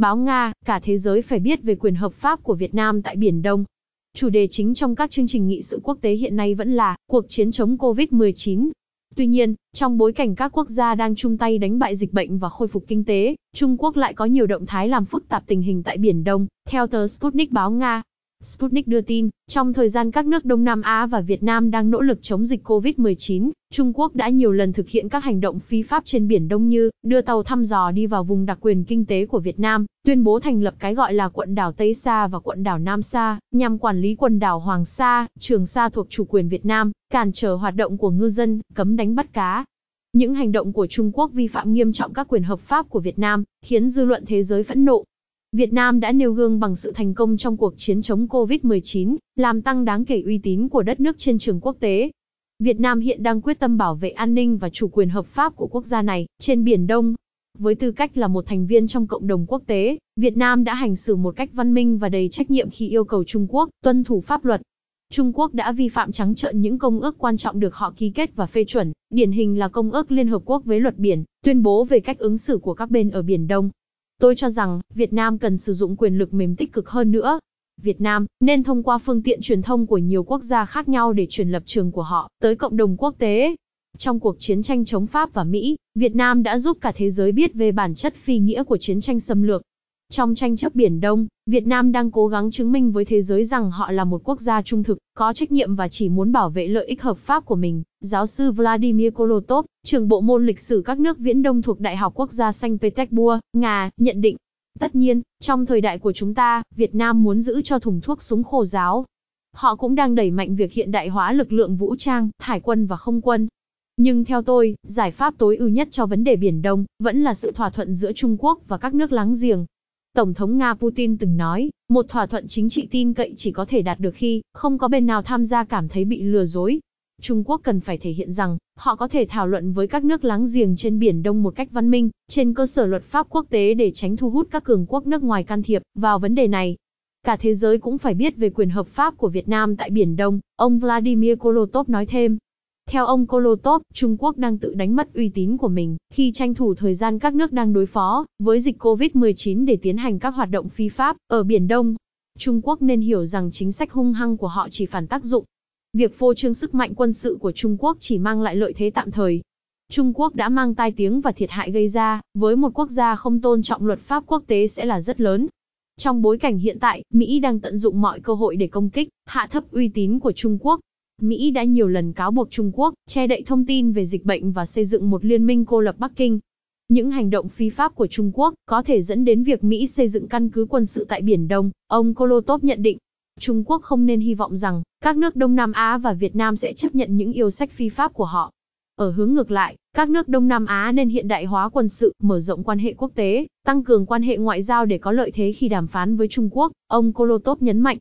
báo Nga, cả thế giới phải biết về quyền hợp pháp của Việt Nam tại Biển Đông. Chủ đề chính trong các chương trình nghị sự quốc tế hiện nay vẫn là cuộc chiến chống COVID-19. Tuy nhiên, trong bối cảnh các quốc gia đang chung tay đánh bại dịch bệnh và khôi phục kinh tế, Trung Quốc lại có nhiều động thái làm phức tạp tình hình tại Biển Đông. Theo tờ Sputnik báo Nga, Sputnik đưa tin, trong thời gian các nước Đông Nam Á và Việt Nam đang nỗ lực chống dịch COVID-19, Trung Quốc đã nhiều lần thực hiện các hành động phi pháp trên Biển Đông như đưa tàu thăm dò đi vào vùng đặc quyền kinh tế của Việt Nam, tuyên bố thành lập cái gọi là quận đảo Tây Sa và quận đảo Nam Sa, nhằm quản lý quần đảo Hoàng Sa, Trường Sa thuộc chủ quyền Việt Nam, cản trở hoạt động của ngư dân, cấm đánh bắt cá, những hành động của Trung Quốc vi phạm nghiêm trọng các quyền hợp pháp của Việt Nam, khiến dư luận thế giới phẫn nộ, Việt Nam đã nêu gương bằng sự thành công trong cuộc chiến chống COVID-19, làm tăng đáng kể uy tín của đất nước trên trường quốc tế. Việt Nam hiện đang quyết tâm bảo vệ an ninh và chủ quyền hợp pháp của quốc gia này trên Biển Đông. Với tư cách là một thành viên trong cộng đồng quốc tế, Việt Nam đã hành xử một cách văn minh và đầy trách nhiệm khi yêu cầu Trung Quốc tuân thủ pháp luật. Trung Quốc đã vi phạm trắng trợn những công ước quan trọng được họ ký kết và phê chuẩn, điển hình là Công ước Liên Hợp Quốc về luật biển, tuyên bố về cách ứng xử của các bên ở Biển Đông, Tôi cho rằng, Việt Nam cần sử dụng quyền lực mềm tích cực hơn nữa. Việt Nam nên thông qua phương tiện truyền thông của nhiều quốc gia khác nhau để truyền lập trường của họ tới cộng đồng quốc tế. Trong cuộc chiến tranh chống Pháp và Mỹ, Việt Nam đã giúp cả thế giới biết về bản chất phi nghĩa của chiến tranh xâm lược trong tranh chấp Biển Đông, Việt Nam đang cố gắng chứng minh với thế giới rằng họ là một quốc gia trung thực, có trách nhiệm và chỉ muốn bảo vệ lợi ích hợp pháp của mình. Giáo sư Vladimir Kolotov, trưởng bộ môn lịch sử các nước Viễn Đông thuộc Đại học Quốc gia Saint Petersburg, Nga, nhận định. Tất nhiên, trong thời đại của chúng ta, Việt Nam muốn giữ cho thùng thuốc súng khô giáo. Họ cũng đang đẩy mạnh việc hiện đại hóa lực lượng vũ trang, hải quân và không quân, nhưng theo tôi, giải pháp tối ưu nhất cho vấn đề Biển Đông vẫn là sự thỏa thuận giữa Trung Quốc và các nước láng giềng. Tổng thống Nga Putin từng nói, một thỏa thuận chính trị tin cậy chỉ có thể đạt được khi không có bên nào tham gia cảm thấy bị lừa dối. Trung Quốc cần phải thể hiện rằng, họ có thể thảo luận với các nước láng giềng trên Biển Đông một cách văn minh, trên cơ sở luật pháp quốc tế để tránh thu hút các cường quốc nước ngoài can thiệp vào vấn đề này. Cả thế giới cũng phải biết về quyền hợp pháp của Việt Nam tại Biển Đông, ông Vladimir Kolotov nói thêm. Theo ông Kolotov, Trung Quốc đang tự đánh mất uy tín của mình khi tranh thủ thời gian các nước đang đối phó với dịch COVID-19 để tiến hành các hoạt động phi pháp ở Biển Đông. Trung Quốc nên hiểu rằng chính sách hung hăng của họ chỉ phản tác dụng. Việc phô trương sức mạnh quân sự của Trung Quốc chỉ mang lại lợi thế tạm thời. Trung Quốc đã mang tai tiếng và thiệt hại gây ra, với một quốc gia không tôn trọng luật pháp quốc tế sẽ là rất lớn. Trong bối cảnh hiện tại, Mỹ đang tận dụng mọi cơ hội để công kích, hạ thấp uy tín của Trung Quốc, Mỹ đã nhiều lần cáo buộc Trung Quốc che đậy thông tin về dịch bệnh và xây dựng một liên minh cô lập Bắc Kinh. Những hành động phi pháp của Trung Quốc có thể dẫn đến việc Mỹ xây dựng căn cứ quân sự tại Biển Đông, ông Kolotov nhận định. Trung Quốc không nên hy vọng rằng các nước Đông Nam Á và Việt Nam sẽ chấp nhận những yêu sách phi pháp của họ. Ở hướng ngược lại, các nước Đông Nam Á nên hiện đại hóa quân sự, mở rộng quan hệ quốc tế, tăng cường quan hệ ngoại giao để có lợi thế khi đàm phán với Trung Quốc, ông Kolotov nhấn mạnh.